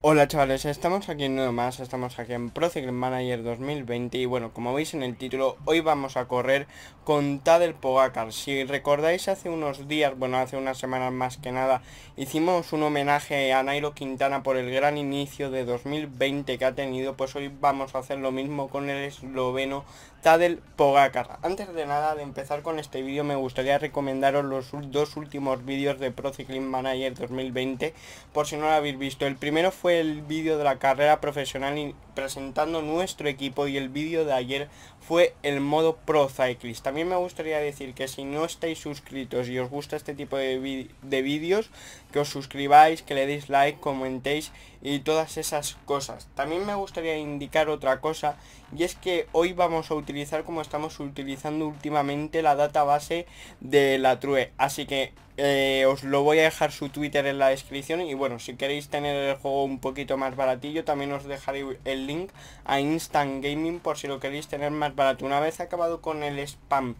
Hola chavales, estamos aquí en nuevo más, estamos aquí en Project Manager 2020 y bueno, como veis en el título, hoy vamos a correr con Tadel Pogacar. Si recordáis hace unos días, bueno hace unas semanas más que nada, hicimos un homenaje a Nairo Quintana por el gran inicio de 2020 que ha tenido, pues hoy vamos a hacer lo mismo con el esloveno Tadel Pogacar. Antes de nada, de empezar con este vídeo, me gustaría recomendaros los dos últimos vídeos de Pro Cycling Manager 2020, por si no lo habéis visto. El primero fue el vídeo de la carrera profesional presentando nuestro equipo y el vídeo de ayer fue el modo Pro Cyclist. También me gustaría decir que si no estáis suscritos y os gusta este tipo de, de vídeos, que os suscribáis, que le deis like, comentéis y todas esas cosas. También me gustaría indicar otra cosa y es que hoy vamos a utilizar como estamos utilizando últimamente la data base de la TRUE. E. Así que eh, os lo voy a dejar su Twitter en la descripción y bueno, si queréis tener el juego un poquito más baratillo, también os dejaré el link a Instant Gaming por si lo queréis tener más barato. Una vez acabado con el spam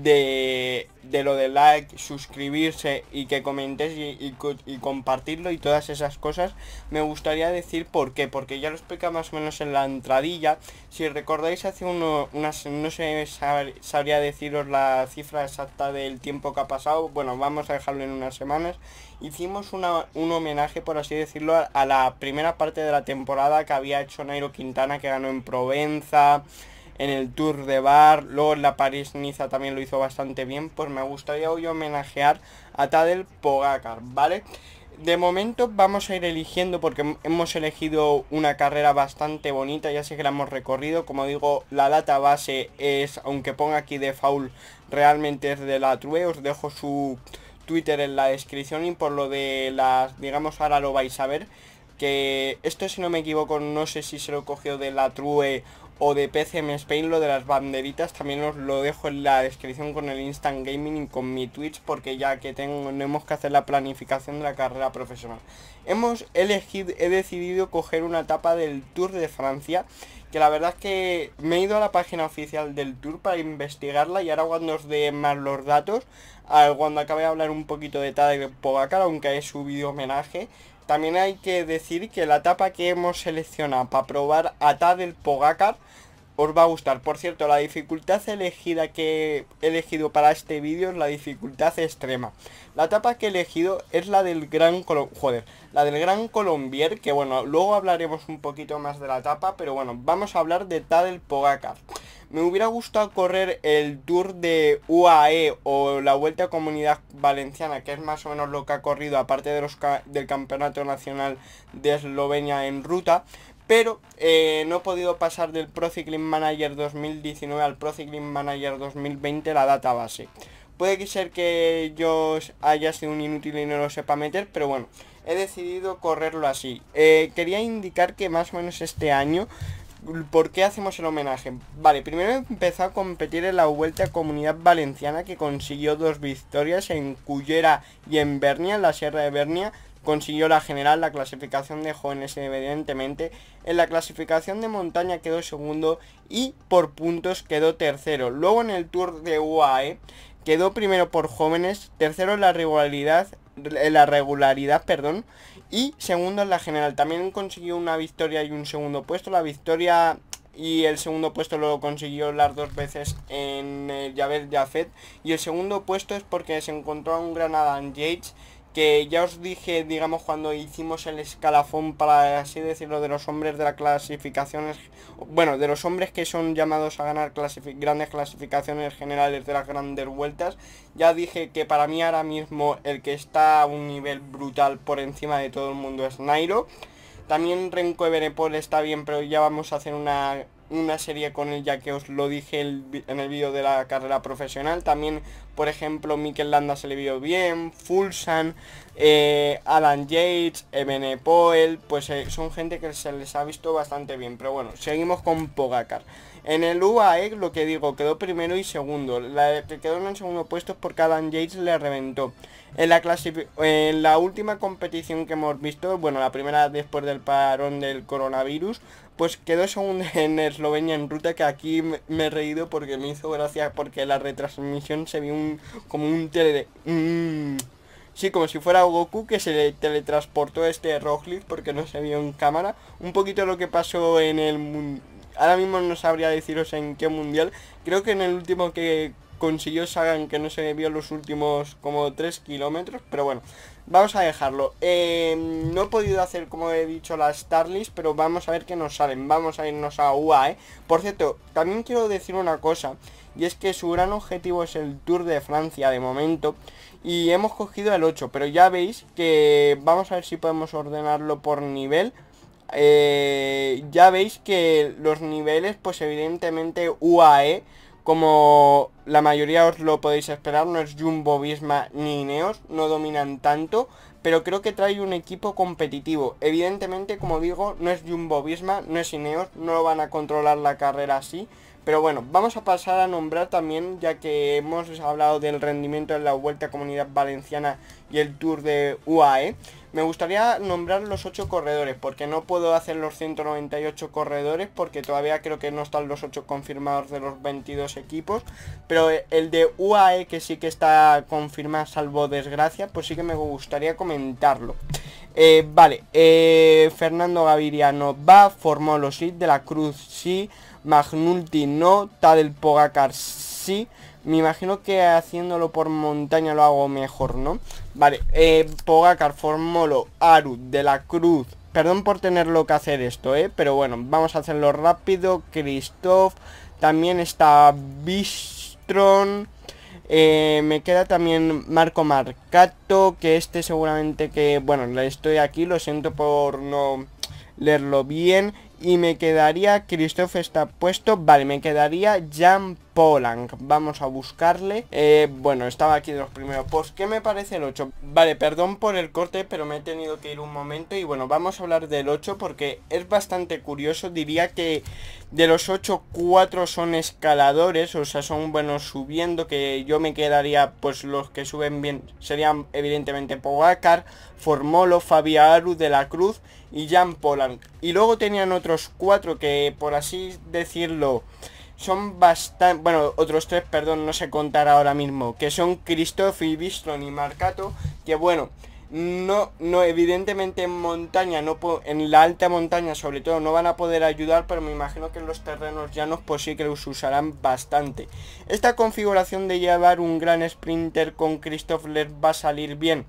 de, lo de like, suscribirse y que comentéis y, compartirlo y todas esas cosas, me gustaría decir por qué, porque ya lo explica más o menos en la entradilla. Si recordáis hace uno, unas, no sé, sabría deciros la cifra exacta del tiempo que ha pasado, bueno, vamos a dejarlo en unas semanas. Hicimos una, un homenaje, por así decirlo, a la primera parte de la temporada que había hecho Nairo Quintana, que ganó en Provenza en el Tour de Bar, luego en la París-Niza también lo hizo bastante bien, pues me gustaría hoy homenajear a Tadel Pogacar, ¿vale? De momento vamos a ir eligiendo porque hemos elegido una carrera bastante bonita, ya sé que la hemos recorrido, como digo, la data base es, aunque ponga aquí de faul, realmente es de la True, os dejo su Twitter en la descripción y por lo de las, digamos, ahora lo vais a ver, que esto si no me equivoco, no sé si se lo cogió de la True o de PCM Spain, lo de las banderitas, también os lo dejo en la descripción con el Instant Gaming y con mi Twitch, porque ya que tenemos que hacer la planificación de la carrera profesional. Hemos elegido, he decidido coger una etapa del Tour de Francia, que la verdad es que me he ido a la página oficial del Tour para investigarla y ahora cuando os dé más los datos, ah, cuando acabe de hablar un poquito de Tadej Pogacar, aunque he subido homenaje, también hay que decir que la tapa que hemos seleccionado para probar a del Pogacar os va a gustar. Por cierto, la dificultad elegida que he elegido para este vídeo es la dificultad extrema. La tapa que he elegido es la del Gran joder, la del Gran Colombier, que bueno, luego hablaremos un poquito más de la tapa, pero bueno, vamos a hablar de Tadel Pogacar. Me hubiera gustado correr el Tour de UAE o la Vuelta a Comunidad Valenciana, que es más o menos lo que ha corrido, aparte de los del Campeonato Nacional de Eslovenia en ruta. Pero eh, no he podido pasar del Pro Cycling Manager 2019 al Pro Cycling Manager 2020 la data base. Puede ser que yo haya sido un inútil y no lo sepa meter, pero bueno, he decidido correrlo así. Eh, quería indicar que más o menos este año ¿Por qué hacemos el homenaje? Vale, primero empezó a competir en la Vuelta a Comunidad Valenciana que consiguió dos victorias en Cullera y en Bernia, en la Sierra de Bernia. Consiguió la general, la clasificación de jóvenes evidentemente. En la clasificación de montaña quedó segundo y por puntos quedó tercero. Luego en el Tour de UAE quedó primero por jóvenes, tercero en la rivalidad. Eh, la regularidad, perdón. Y segundo en la general. También consiguió una victoria y un segundo puesto. La victoria y el segundo puesto lo consiguió las dos veces en el Javed Jafet. Y el segundo puesto es porque se encontró a un granada en Yates que ya os dije, digamos, cuando hicimos el escalafón, para así decirlo, de los hombres de las clasificaciones, bueno, de los hombres que son llamados a ganar grandes clasificaciones generales de las grandes vueltas, ya dije que para mí ahora mismo el que está a un nivel brutal por encima de todo el mundo es Nairo. También Renko está bien, pero ya vamos a hacer una una serie con él ya que os lo dije en el vídeo de la carrera profesional. También, por ejemplo, Mikel Landa se le vio bien, Fulsan, eh, Alan Yates, Ebene Poel, pues eh, son gente que se les ha visto bastante bien. Pero bueno, seguimos con Pogacar. En el UAE, lo que digo, quedó primero y segundo. La que eh, quedó en el segundo puesto es porque Alan Yates le reventó. En la, en la última competición que hemos visto, bueno, la primera después del parón del coronavirus, pues quedó según en Eslovenia en ruta que aquí me he reído porque me hizo gracia porque la retransmisión se vio como un tele... Sí, como si fuera Goku que se le teletransportó este Roglic porque no se vio en cámara. Un poquito lo que pasó en el... Ahora mismo no sabría deciros en qué mundial. Creo que en el último que consiguió Sagan que no se vio los últimos como 3 kilómetros, pero bueno, vamos a dejarlo. Em, no he podido hacer, como he dicho, las Starlist, pero vamos a ver qué nos salen, vamos a irnos a UAE. Por cierto, también quiero decir una cosa, y es que su gran objetivo es el Tour de Francia de momento, y hemos cogido el 8, pero ya veis que vamos a ver si podemos ordenarlo por nivel. Eh, ya veis que los niveles, pues evidentemente UAE como la mayoría os lo podéis esperar, no es Jumbo, Visma ni Ineos, no dominan tanto, pero creo que trae un equipo competitivo. Evidentemente, como digo, no es Jumbo, Visma, no es Ineos, no lo van a controlar la carrera así, pero bueno, vamos a pasar a nombrar también, ya que hemos hablado del rendimiento en la Vuelta a Comunidad Valenciana y el Tour de UAE, me gustaría nombrar los 8 corredores, porque no puedo hacer los 198 corredores, porque todavía creo que no están los 8 confirmados de los 22 equipos, pero el de UAE, que sí que está confirmado, salvo desgracia, pues sí que me gustaría comentarlo. Eh, vale, eh, Fernando Gaviria va, formó los de la Cruz sí, Magnulti no, Tadel Pogacar sí. Me imagino que haciéndolo por montaña lo hago mejor, ¿no? Vale, eh, Pogacar, Formolo, Aru, De la Cruz. Perdón por tenerlo que hacer esto, ¿eh? Pero bueno, vamos a hacerlo rápido. Christoph, también está Bistron. Eh, me queda también Marco Marcato, que este seguramente que... Bueno, estoy aquí, lo siento por no leerlo bien. Y me quedaría, Christoph está puesto, vale, me quedaría Jan Polank Vamos a buscarle eh, Bueno, estaba aquí de los primeros posts ¿Qué me parece el 8? Vale, perdón por el corte Pero me he tenido que ir un momento Y bueno, vamos a hablar del 8 Porque es bastante curioso Diría que de los 8, 4 son escaladores O sea, son buenos subiendo Que yo me quedaría Pues los que suben bien Serían evidentemente Pogacar Formolo, Aru de la Cruz Y Jan Polank y luego tenían otros cuatro que, por así decirlo, son bastante... Bueno, otros tres, perdón, no sé contar ahora mismo. Que son y Bistron y Marcato. Que bueno, no, no, evidentemente en montaña, no en la alta montaña sobre todo, no van a poder ayudar, pero me imagino que en los terrenos llanos pues sí que los usarán bastante. Esta configuración de llevar un gran sprinter con Christoph les va a salir bien.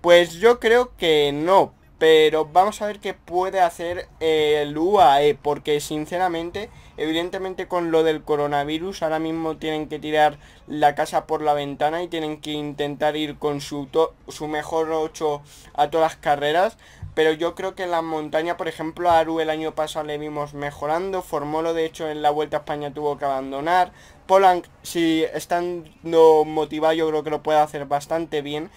Pues yo creo que no, pero vamos a ver qué puede hacer el eh, UAE, porque sinceramente, evidentemente con lo del coronavirus, ahora mismo tienen que tirar la casa por la ventana y tienen que intentar ir con su, mejor 8 a todas las carreras. Pero yo creo que en la montaña, por ejemplo, a Aru el año pasado le vimos mejorando, lo de hecho en la Vuelta a España tuvo que abandonar, ...Poland si estando motivado, yo creo que lo puede hacer bastante bien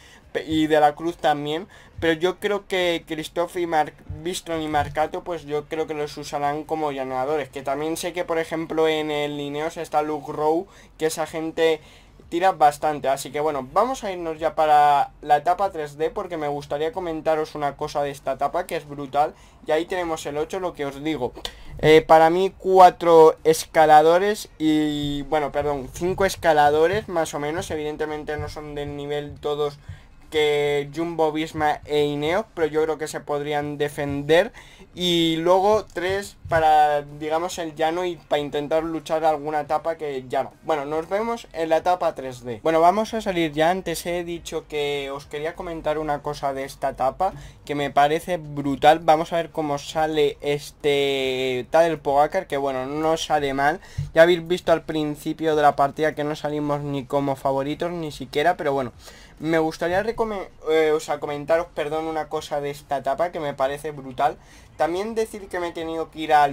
y de la Cruz también. Pero yo creo que Christoph y Mar Bistron y Marcato, pues yo creo que los usarán como llanadores. Que también sé que, por ejemplo, en el Lineos está Luke Rowe, que esa gente tira bastante. Así que bueno, vamos a irnos ya para la etapa 3D, porque me gustaría comentaros una cosa de esta etapa, que es brutal. Y ahí tenemos el 8, lo que os digo. Eh, para mí, cuatro escaladores y, bueno, perdón, cinco escaladores, más o menos. Evidentemente no son del nivel todos que Jumbo Visma e Ineos, pero yo creo que se podrían defender. Y luego tres para, digamos, el llano y para intentar luchar alguna etapa que ya no. Bueno, nos vemos en la etapa 3D. Bueno, vamos a salir ya. Antes he dicho que os quería comentar una cosa de esta etapa que me parece brutal. Vamos a ver cómo sale este tal el Pogacar, que bueno, no sale mal. Ya habéis visto al principio de la partida que no salimos ni como favoritos ni siquiera, pero bueno. Me gustaría eh, comentaros, perdón, una cosa de esta etapa que me parece brutal. También decir que me he tenido que ir a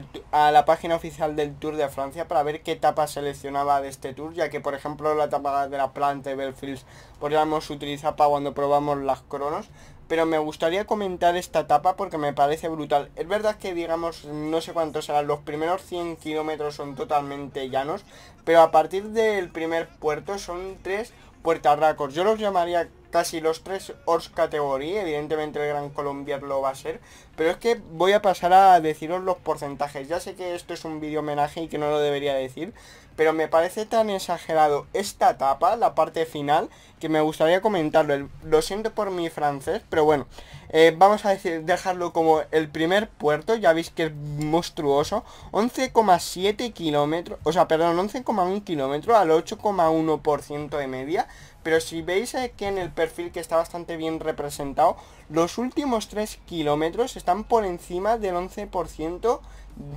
la página oficial del Tour de Francia para ver qué etapa seleccionaba de este Tour, ya que por ejemplo la etapa de la planta de Belfields podríamos pues utilizar para cuando probamos las cronos. Pero me gustaría comentar esta etapa porque me parece brutal. Es verdad que digamos, no sé cuántos serán, los primeros 100 kilómetros son totalmente llanos, pero a partir del primer puerto son tres Puerta Records. Yo los llamaría casi los tres horse categoría, evidentemente el Gran Colombia lo va a ser, pero es que voy a pasar a deciros los porcentajes, ya sé que esto es un vídeo homenaje y que no lo debería decir, pero me parece tan exagerado esta etapa, la parte final, que me gustaría comentarlo, lo siento por mi francés, pero bueno, eh, vamos a decir, dejarlo como el primer puerto, ya veis que es monstruoso, 11,7 kilómetros, o sea, perdón, 11,1 kilómetros al 8,1% de media, pero si veis aquí en el perfil que está bastante bien representado, los últimos 3 kilómetros están por encima del 11%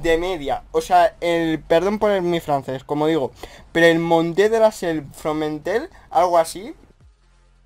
de media. O sea, el, perdón por mi francés, como digo, pero el Monté de la Selle Fromentel, algo así.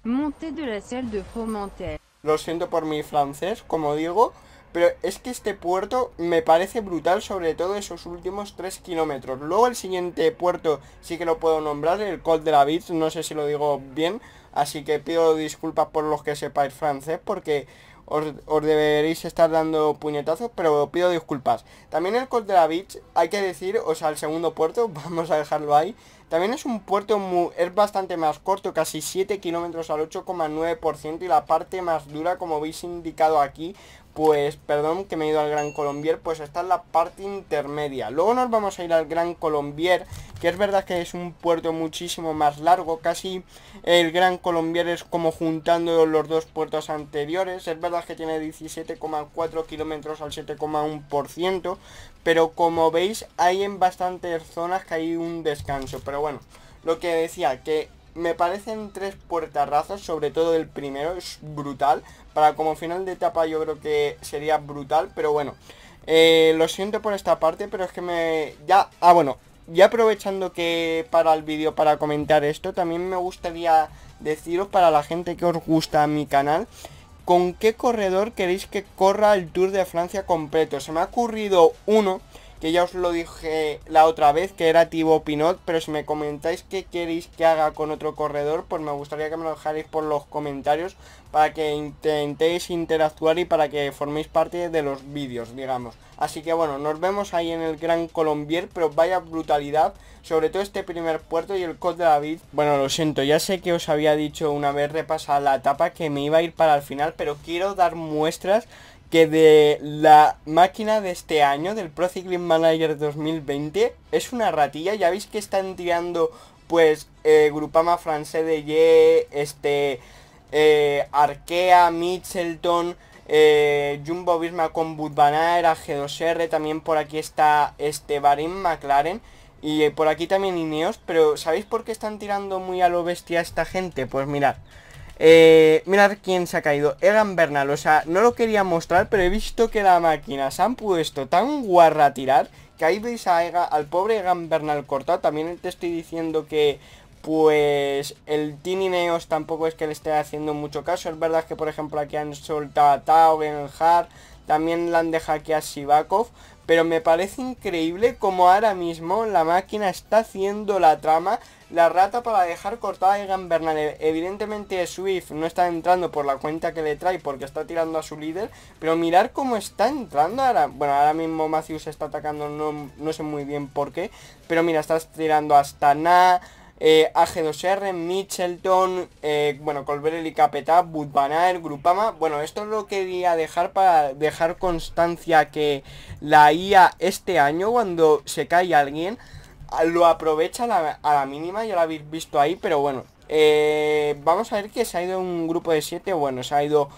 Monté de la Selle de Fromentel. Lo siento por mi francés, como digo, pero es que este puerto me parece brutal, sobre todo esos últimos 3 kilómetros. Luego el siguiente puerto sí que lo puedo nombrar, el Col de la beach no sé si lo digo bien. Así que pido disculpas por los que sepáis francés, porque os, deberéis estar dando puñetazos, pero pido disculpas. También el Col de la Beach, hay que decir, o sea, el segundo puerto, vamos a dejarlo ahí. También es un puerto muy, es bastante más corto, casi 7 kilómetros al 8,9% y la parte más dura, como veis indicado aquí, pues perdón que me he ido al Gran Colombier, pues está en la parte intermedia. Luego nos vamos a ir al Gran Colombier, que es verdad que es un puerto muchísimo más largo, casi el Gran Colombier es como juntando los dos puertos anteriores, es verdad que tiene 17,4 kilómetros al 7,1%, pero como veis hay en bastantes zonas que hay un descanso, pero bueno, lo que decía, que me parecen tres puertarrazas, sobre todo el primero, es brutal. Para como final de etapa yo creo que sería brutal, pero bueno. Eh, lo siento por esta parte, pero es que me... Ya, ah bueno, ya aprovechando que para el vídeo para comentar esto, también me gustaría deciros para la gente que os gusta mi canal, con qué corredor queréis que corra el Tour de Francia completo. Se me ha ocurrido uno que ya os lo dije la otra vez, que era Tibo Pinot, pero si me comentáis qué queréis que haga con otro corredor, pues me gustaría que me lo dejáis por los comentarios para que intentéis interactuar y para que forméis parte de los vídeos, digamos. Así que bueno, nos vemos ahí en el Gran Colombier, pero vaya brutalidad, sobre todo este primer puerto y el Cot de David. Bueno, lo siento, ya sé que os había dicho una vez repasada la etapa que me iba a ir para el final, pero quiero dar muestras que de la máquina de este año, del Pro Cycling Manager 2020, es una ratilla. Ya veis que están tirando, pues, eh, Grupama Francés de Ye, este, eh, Arkea, Mitchelton, eh, Jumbo Visma con Budvanera, G2R, también por aquí está este Barim McLaren. Y por aquí también Ineos, pero ¿sabéis por qué están tirando muy a lo bestia esta gente? Pues mirad, eh, mirad quién se ha caído, Egan Bernal, o sea, no lo quería mostrar, pero he visto que la máquina se han puesto tan guarra a tirar, que ahí veis al pobre Egan Bernal cortado, también te estoy diciendo que pues el Neos tampoco es que le esté haciendo mucho caso, es verdad que por ejemplo aquí han soltado a Tao, en también la han dejado aquí a Sivakov, pero me parece increíble como ahora mismo la máquina está haciendo la trama. La rata para dejar cortada a Egan e, Evidentemente Swift no está entrando por la cuenta que le trae porque está tirando a su líder. Pero mirar cómo está entrando ahora. Bueno, ahora mismo Matthews está atacando, no, sé muy bien por qué. Pero mira, está tirando hasta Na eh, AG2R, Mitchelton, eh, bueno, Capetá, Budbanaer, Grupama. Bueno, esto es lo quería dejar para dejar constancia que la IA este año, cuando se cae alguien, lo aprovecha a la, mínima, ya lo habéis visto ahí, pero bueno. Eh, vamos a ver que se ha ido un grupo de 7, bueno, se ha ido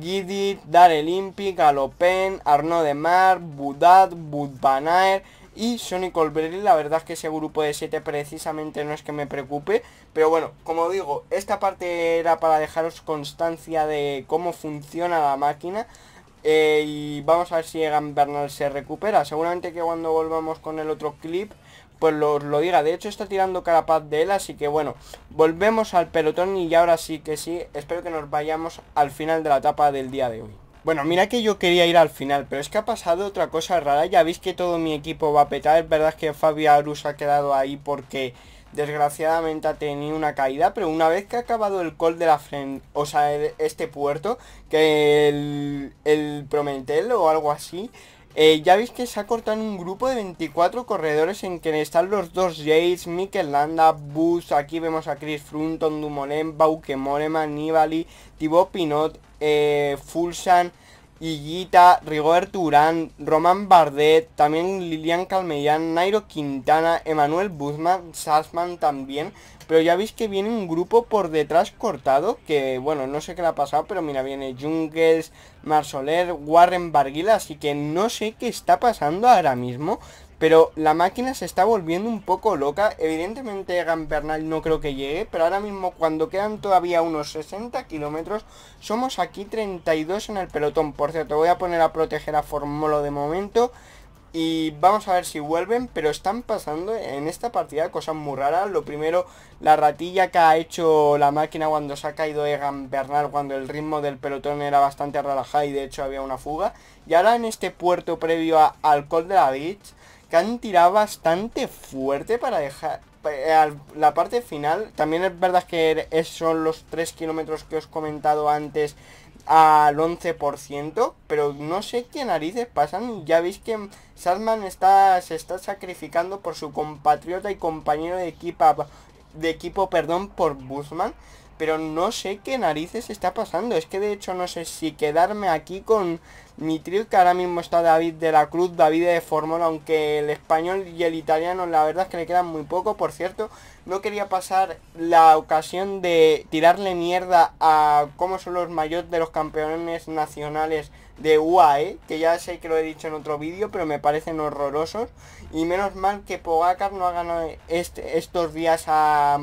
Gidit, Dar Olympic, Alopen, Arnaud de Mar, Budat, Budbanaer, y Sonic Olberry, la verdad es que ese grupo de 7 precisamente no es que me preocupe, pero bueno, como digo, esta parte era para dejaros constancia de cómo funciona la máquina, eh, y vamos a ver si Egan Bernal se recupera, seguramente que cuando volvamos con el otro clip, pues lo, lo diga, de hecho está tirando carapaz de él, así que bueno, volvemos al pelotón y ahora sí que sí, espero que nos vayamos al final de la etapa del día de hoy. Bueno, mira que yo quería ir al final, pero es que ha pasado otra cosa rara. Ya veis que todo mi equipo va a petar. Es verdad que Fabi Arus ha quedado ahí porque desgraciadamente ha tenido una caída. Pero una vez que ha acabado el call de la frente, o sea, este puerto, que el, Prometel o algo así, eh, ya veis que se ha cortado un grupo de 24 corredores en que están los dos Jades, Mikel Landa, Bus, aquí vemos a Chris Frunton, Dumoulin, Bauke Moreman, Nibali, Thibaut Pinot, eh, Fulsan, Higuita, Rigor Turán, Román Bardet, también Lilian Calmellán, Nairo Quintana, Emanuel Buzman, Sassman también. Pero ya veis que viene un grupo por detrás cortado, que bueno, no sé qué le ha pasado, pero mira, viene Jungles, Marsoler, Warren Barguil así que no sé qué está pasando ahora mismo. Pero la máquina se está volviendo un poco loca. Evidentemente Bernal no creo que llegue, pero ahora mismo cuando quedan todavía unos 60 kilómetros, somos aquí 32 en el pelotón. Por cierto, voy a poner a proteger a Formolo de momento. Y vamos a ver si vuelven, pero están pasando en esta partida cosas muy raras. Lo primero, la ratilla que ha hecho la máquina cuando se ha caído Egan Bernal, cuando el ritmo del pelotón era bastante relajado y de hecho había una fuga. Y ahora en este puerto previo a Alcohol de la Beach, han tirado bastante fuerte para dejar eh, la parte final también es verdad que er, son los 3 kilómetros que os he comentado antes al 11% pero no sé qué narices pasan ya veis que Sadman está, se está sacrificando por su compatriota y compañero de equipo de equipo perdón por Busman pero no sé qué narices está pasando. Es que de hecho no sé si quedarme aquí con mi trío, que ahora mismo está David de la Cruz, David de Fórmula, aunque el español y el italiano la verdad es que le quedan muy poco. Por cierto, no quería pasar la ocasión de tirarle mierda a cómo son los mayores de los campeones nacionales de UAE, que ya sé que lo he dicho en otro vídeo, pero me parecen horrorosos. Y menos mal que Pogacar no ha ganado este, estos días a,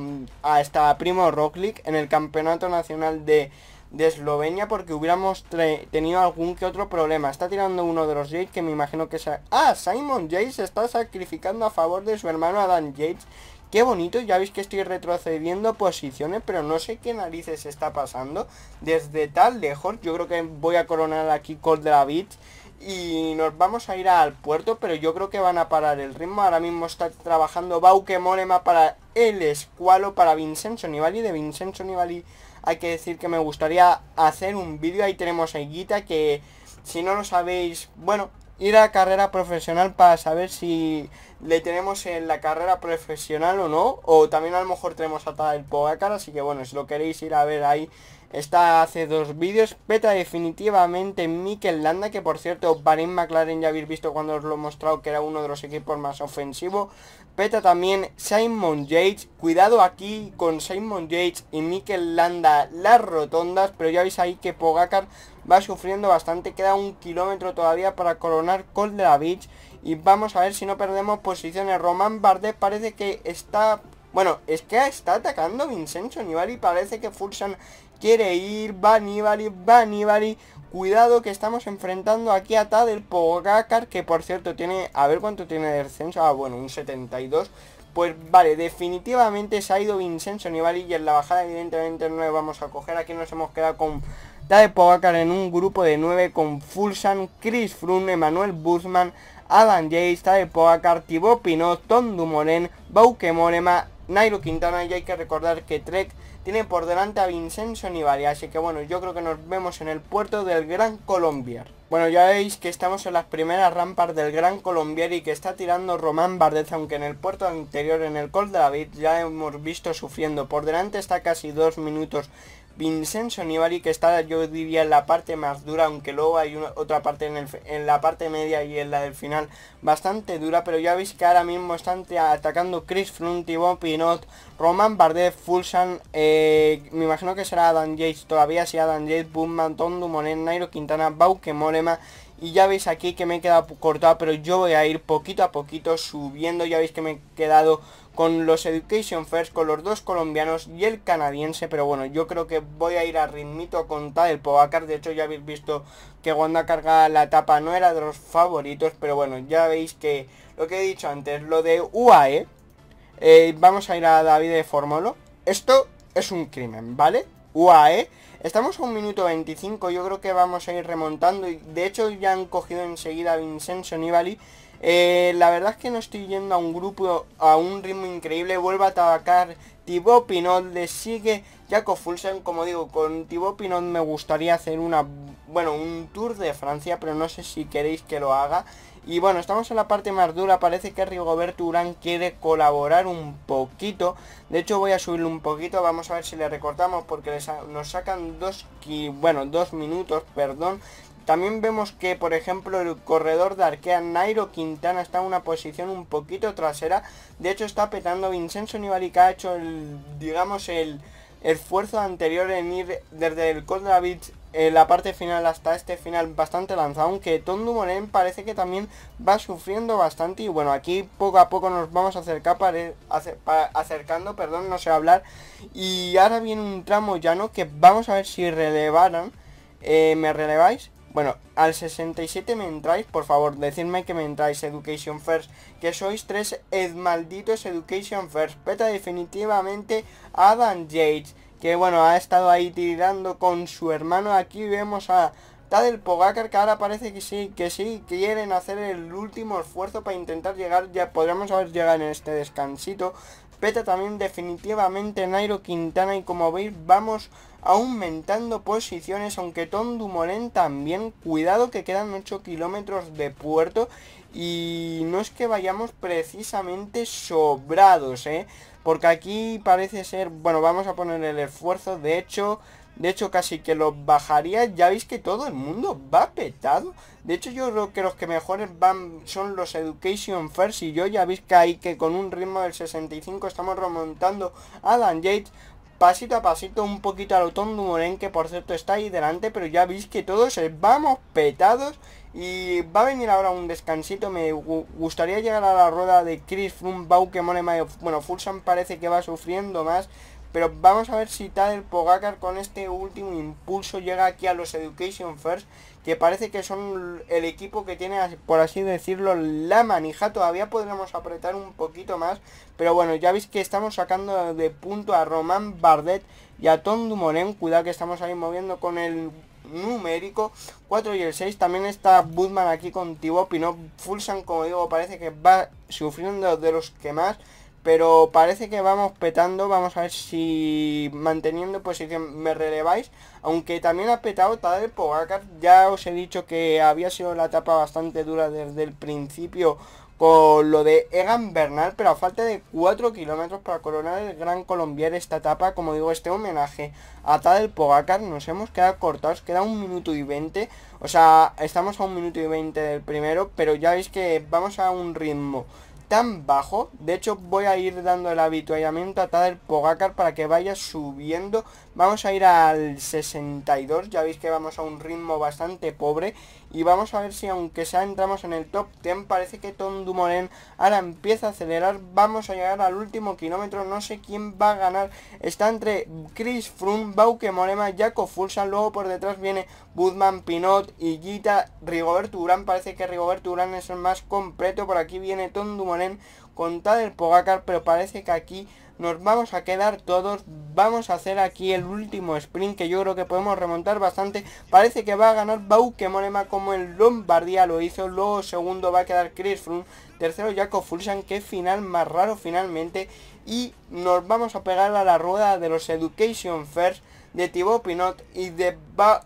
esta Primo Rocklick en el Campeonato Nacional de, Eslovenia porque hubiéramos tenido algún que otro problema. Está tirando uno de los Yates que me imagino que... sea ah, Simon Yates está sacrificando a favor de su hermano Adam Yates Qué bonito, ya veis que estoy retrocediendo posiciones, pero no sé qué narices está pasando. Desde tal lejos, yo creo que voy a coronar aquí Cold David Y nos vamos a ir al puerto, pero yo creo que van a parar el ritmo. Ahora mismo está trabajando Bauke Morema para el escualo, para Vincenzo Nibali. De Vincenzo Nibali hay que decir que me gustaría hacer un vídeo. Ahí tenemos a Iguita que si no lo sabéis, bueno, ir a carrera profesional para saber si le tenemos en la carrera profesional o no. O también a lo mejor tenemos a el Pogacar, así que bueno, si lo queréis ir a ver ahí, está hace dos vídeos. Peta definitivamente Mikel Landa, que por cierto, Barín McLaren ya habéis visto cuando os lo he mostrado que era uno de los equipos más ofensivos. Peta también Simon Yates. Cuidado aquí con Simon Yates y Mikel Landa las rotondas, pero ya veis ahí que Pogacar va sufriendo bastante. Queda un kilómetro todavía para coronar Col de la Beach. Y vamos a ver si no perdemos posiciones. Román Bardet parece que está... Bueno, es que está atacando Vincenzo Nibali. Parece que Fulsan quiere ir. Va Nibali, va Nibali. Cuidado que estamos enfrentando aquí a Tadel Pogacar. Que por cierto tiene... A ver cuánto tiene de descenso. Ah, bueno, un 72. Pues vale, definitivamente se ha ido Vincenzo Nibali y en la bajada evidentemente no le vamos a coger. Aquí nos hemos quedado con de Pogacar en un grupo de 9 con Fulsan, Chris Frun, Emanuel Buzman, Adam Yates, Tade Pogacar, Thibaut Pinot, Tom Dumoulin, Bauke Morema, Nairo Quintana y hay que recordar que Trek tiene por delante a Vincenzo Nibali, así que bueno, yo creo que nos vemos en el puerto del Gran Colombier. Bueno, ya veis que estamos en las primeras rampas del Gran Colombier y que está tirando Román Bardet, aunque en el puerto anterior, en el Col de David, ya hemos visto sufriendo. Por delante está casi dos minutos Vincenzo Nibali, que está yo diría en la parte más dura, aunque luego hay una, otra parte en, el, en, la parte media y en la del final bastante dura, pero ya veis que ahora mismo están atacando Chris y Bob Pinot, Roman Bardet, Fulsan, eh, me imagino que será Adam Yates, todavía si Adam Yates, Boomman, Tom Monet, Nairo Quintana, Bauke Molema y ya veis aquí que me he quedado cortado, pero yo voy a ir poquito a poquito subiendo. Ya veis que me he quedado con los Education First, con los dos colombianos y el canadiense. Pero bueno, yo creo que voy a ir a ritmito con tal Pogacar. De hecho, ya habéis visto que ha cargado la etapa no era de los favoritos. Pero bueno, ya veis que lo que he dicho antes, lo de UAE. Eh, vamos a ir a David de Formolo. Esto es un crimen, ¿vale? UAE Estamos a un minuto 25, yo creo que vamos a ir remontando. De hecho ya han cogido enseguida a Vincenzo Nibali. Eh, la verdad es que no estoy yendo a un grupo a un ritmo increíble. Vuelve a atacar Thibaut Pinot, le sigue Jaco Fulsen. Como digo, con Thibaut Pinot me gustaría hacer una, bueno, un tour de Francia, pero no sé si queréis que lo haga. Y bueno, estamos en la parte más dura, parece que Rigoberto Urán quiere colaborar un poquito. De hecho voy a subirlo un poquito, vamos a ver si le recortamos porque nos sacan dos, bueno, dos minutos, perdón. También vemos que, por ejemplo, el corredor de Arkea Nairo Quintana está en una posición un poquito trasera. De hecho, está petando Vincenzo Nibali, que ha hecho, el, digamos, el esfuerzo anterior en ir desde el Col eh, la parte final hasta este final bastante lanzado, aunque Tondo Moren parece que también va sufriendo bastante y bueno, aquí poco a poco nos vamos a acercar acercando, perdón, no sé hablar, y ahora viene un tramo llano que vamos a ver si relevaran, eh, me releváis, bueno, al 67 me entráis, por favor, decidme que me entráis, Education First, que sois tres maldito eh, malditos Education First. Peta definitivamente Adam Yates que bueno, ha estado ahí tirando con su hermano. Aquí vemos a Tadel Pogacar, que ahora parece que sí, que sí, quieren hacer el último esfuerzo para intentar llegar, ya podríamos haber llegado en este descansito. Peta también definitivamente Nairo Quintana y como veis vamos aumentando posiciones, aunque Tondumolén también, cuidado que quedan 8 kilómetros de puerto y no es que vayamos precisamente sobrados, ¿eh? Porque aquí parece ser, bueno, vamos a poner el esfuerzo, de hecho, de hecho casi que lo bajaría, ya veis que todo el mundo va petado. De hecho yo creo que los que mejores van son los Education First y yo ya veis que ahí que con un ritmo del 65 estamos remontando a Dan Yates pasito a pasito, un poquito al Otón Moren que por cierto está ahí delante, pero ya veis que todos eh, vamos petados y va a venir ahora un descansito, me gustaría llegar a la rueda de Chris Froome, que Bueno, Fulsan parece que va sufriendo más, pero vamos a ver si tal el Pogacar con este último impulso llega aquí a los Education First, que parece que son el equipo que tiene, por así decirlo, la manija. Todavía podremos apretar un poquito más, pero bueno, ya veis que estamos sacando de punto a Román Bardet y a Tom Dumoulin. Cuidado que estamos ahí moviendo con el numérico 4 y el 6 también está Budman aquí con Tibop y no Fulsan como digo parece que va sufriendo de los que más pero parece que vamos petando, vamos a ver si manteniendo posición me releváis. Aunque también ha petado Tadej Pogacar, ya os he dicho que había sido la etapa bastante dura desde el principio con lo de Egan Bernal, pero a falta de 4 kilómetros para coronar el gran colombiar esta etapa, como digo, este homenaje a Tadej Pogacar, nos hemos quedado cortados, queda un minuto y 20, o sea, estamos a un minuto y 20 del primero, pero ya veis que vamos a un ritmo tan bajo. De hecho, voy a ir dando el habituallamiento a Tader Pogacar para que vaya subiendo. Vamos a ir al 62. Ya veis que vamos a un ritmo bastante pobre. Y vamos a ver si aunque ya entramos en el top 10 Parece que Tom Dumoulin ahora empieza a acelerar Vamos a llegar al último kilómetro No sé quién va a ganar Está entre Chris Froome, Bauke Morema, Jaco Fulsan Luego por detrás viene Budman, Pinot, Higuita, Rigoberto Urán Parece que Rigoberto Urán es el más completo Por aquí viene Tom Dumoulin con Tadel Pogacar Pero parece que aquí nos vamos a quedar todos, vamos a hacer aquí el último sprint que yo creo que podemos remontar bastante, parece que va a ganar Bauke Morema como el Lombardía lo hizo, luego segundo va a quedar Chris Froome, tercero Jacob Fulsan, que final más raro finalmente, y nos vamos a pegar a la rueda de los Education First, de Thibaut Pinot y de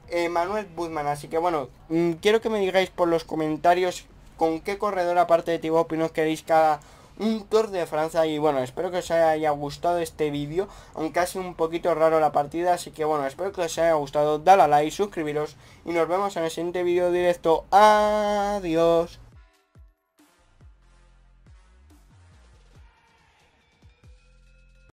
eh, Manuel Buzman, así que bueno, mm, quiero que me digáis por los comentarios con qué corredor aparte de Thibaut Pinot queréis cada un Tour de Francia y bueno, espero que os haya gustado este vídeo, aunque ha sido un poquito raro la partida, así que bueno, espero que os haya gustado, dale a like, suscribiros y nos vemos en el siguiente vídeo directo, adiós.